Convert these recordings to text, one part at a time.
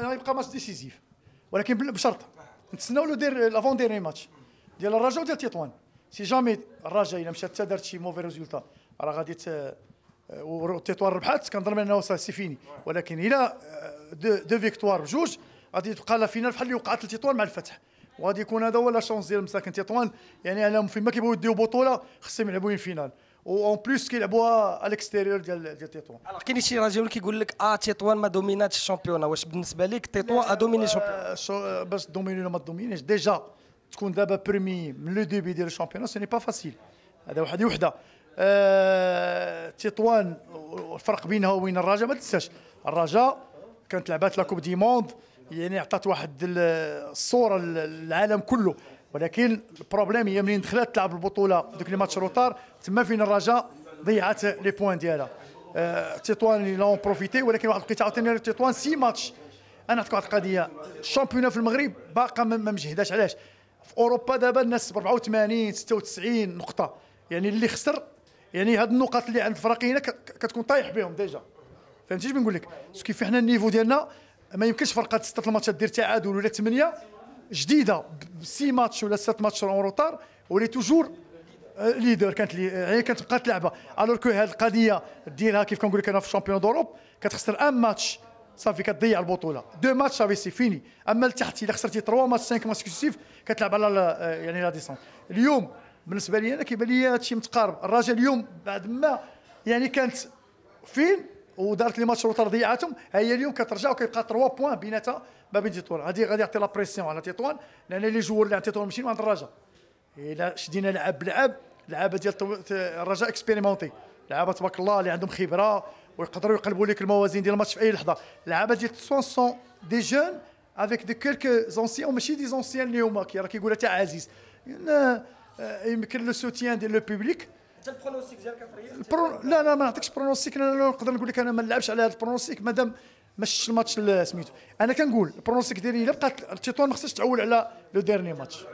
يبقى ماتش ديسيزيف ولكن بشرط نتسناو له دير لافون ديرني ماتش ديال الرجاء وديال تطوان سي جامي الرجاء الا مشات حتى دارت شي موفي ريزولتا راه غادي تطوان آه، ربحات كنظن بانه سي فيني ولكن الى آه، دو, فيكتوار بجوج غادي تبقى لا فينال بحال اللي وقعت لتطوان مع الفتح وغادي يكون هذا هو لا شونس ديال مساكن تطوان يعني انهم فيما كيبغيو يديو بطوله خصهم يلعبوا فينال وان بلوس كيلعبوها الاكستيريور ديال ديال تيطوان الوغ كاين شي راجل كيقول لك اه تيطوان ما دوميناتش الشامبيون واش بالنسبه لك تيطوان ا دوميني باش دوميني ولا ما دومينيش ديجا تكون دابا برومي من لو ديبي ديال الشامبيون سي با فاسيل هذا واحد وحده آه تطوان الفرق بينها وبين الرجاء ما تنساش الرجاء كانت لعبات لا كوب دي موند يعني عطات واحد الصوره للعالم كله ولكن البروبليم هي منين دخلت تلعب البطوله دوك لي ماتش روتار تما فين الرجاء ضيعت لي بوان ديالها آه تطوان لون بروفيتي ولكن واحد القيت عاوتاني تطوان سي ماتش انا نعطيك واحد القضيه الشامبيون في المغرب باقا ما مجهداش علاش في اوروبا دابا الناس ب 84 96 نقطه يعني اللي خسر يعني هاد النقط اللي عند الفرق هنا كتكون طايح بهم ديجا فهمتي شنو بنقول لك كيف حنا النيفو ديالنا ما يمكنش فرقه سته الماتشات دير تعادل ولا ثمانيه جديده سي ماتش ولا ست ماتش اون روتار ولي توجور آه، ليدر كانت لي هي يعني بقات تلعبها الوغ كو هذه القضيه ديرها كيف كنقول لك انا في الشامبيون دوروب كتخسر ان ماتش صافي كتضيع البطوله دو ماتش صافي سي فيني اما لتحت الا خسرتي 3 ماتش 5 ماتش كونسيكتيف كتلعب على آه، يعني لا ديسونس اليوم بالنسبه لي انا كيبان لي هادشي متقارب الرجاء اليوم بعد ما يعني كانت فين ودارت لي ماتش روتر ضيعاتهم ها هي اليوم كترجع وكيبقى 3 بوان بيناتها ما بين تطوان غادي غادي يعطي لا بريسيون على تطوان لان لي جوور اللي عند تطوان ماشيين عند الرجاء الا إيه، شدينا لعب بلعب لعابه ديال الرجاء اكسبيريمونتي لعابه تبارك الله اللي عندهم خبره ويقدروا يقلبوا لك الموازين ديال الماتش في اي لحظه لعابه ديال تطوان دي جون افيك دي كيلكو زونسيان ماشي دي زونسيان اللي هما كي راه كيقولها تاع عزيز آه، يمكن لو سوتيان ديال لو بوبليك حتى البرونوستيك ديالك البرو... لا لا ما نعطيكش برونوستيك انا نقدر نقول لك انا ما نلعبش على هذا البرونوستيك مادام ما شفتش الماتش سميتو انا كنقول البرونوستيك ديالي الا بقات التيتون ما خصهاش تعول على لو ديرني ماتش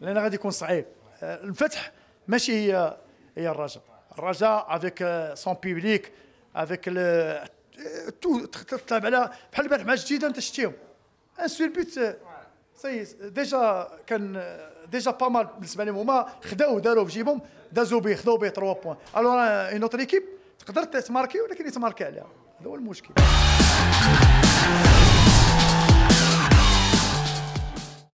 لان غادي يكون صعيب آه، الفتح ماشي هي هي الرجاء الرجاء افيك سون بيبليك افيك تلعب على بحال البارح مع الجديده انت شتيهم ان آه، بيت سي ديجا كان ديجا با مال بالنسبه لهم هما خداوه داروه في جيبهم دازوا به خداو به 3 بوان الوغ اون اوتر ايكيب تقدر تماركي ولكن يتماركي عليها هذا هو المشكل